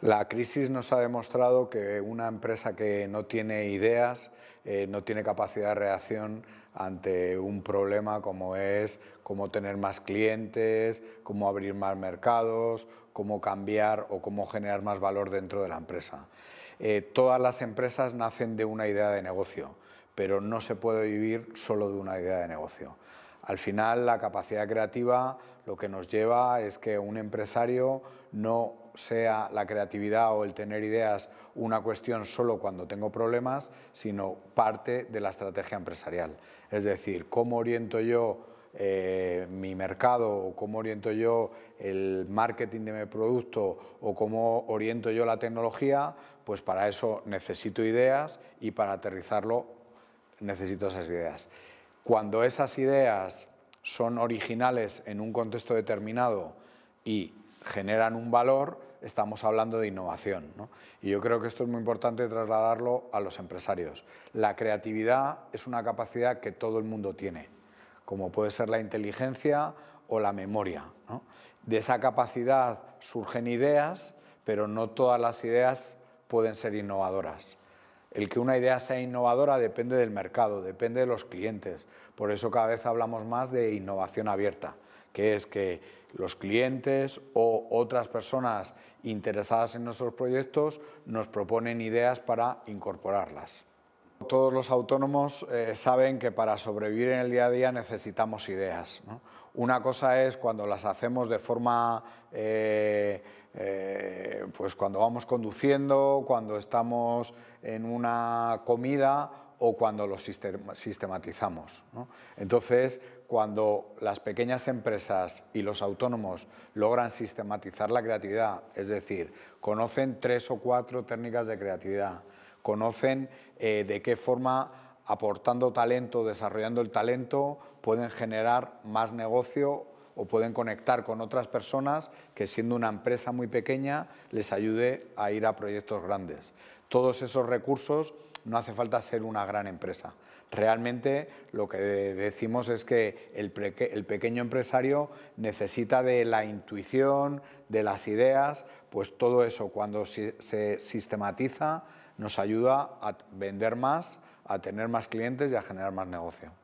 La crisis nos ha demostrado que una empresa que no tiene ideas, eh, no tiene capacidad de reacción ante un problema como es cómo tener más clientes, cómo abrir más mercados, cómo cambiar o cómo generar más valor dentro de la empresa. Eh, todas las empresas nacen de una idea de negocio, pero no se puede vivir solo de una idea de negocio. Al final, la capacidad creativa lo que nos lleva es que un empresario no sea la creatividad o el tener ideas una cuestión solo cuando tengo problemas, sino parte de la estrategia empresarial. Es decir, cómo oriento yo eh, mi mercado o cómo oriento yo el marketing de mi producto o cómo oriento yo la tecnología, pues para eso necesito ideas y para aterrizarlo necesito esas ideas. Cuando esas ideas son originales en un contexto determinado y generan un valor, estamos hablando de innovación. Y yo creo que esto es muy importante trasladarlo a los empresarios. La creatividad es una capacidad que todo el mundo tiene, como puede ser la inteligencia o la memoria. De esa capacidad surgen ideas, pero no todas las ideas pueden ser innovadoras el que una idea sea innovadora depende del mercado, depende de los clientes. Por eso cada vez hablamos más de innovación abierta, que es que los clientes o otras personas interesadas en nuestros proyectos nos proponen ideas para incorporarlas. Todos los autónomos eh, saben que para sobrevivir en el día a día necesitamos ideas. Una cosa es cuando las hacemos de forma... Eh, eh, pues cuando vamos conduciendo, cuando estamos en una comida o cuando lo sistematizamos. Entonces, cuando las pequeñas empresas y los autónomos logran sistematizar la creatividad, es decir, conocen tres o cuatro técnicas de creatividad, conocen eh, de qué forma aportando talento, desarrollando el talento, pueden generar más negocio o pueden conectar con otras personas que siendo una empresa muy pequeña les ayude a ir a proyectos grandes. Todos esos recursos no hace falta ser una gran empresa. Realmente lo que decimos es que el, el, pequeño empresario necesita de la intuición, de las ideas, pues todo eso cuando se sistematiza nos ayuda a vender más, a tener más clientes y a generar más negocio.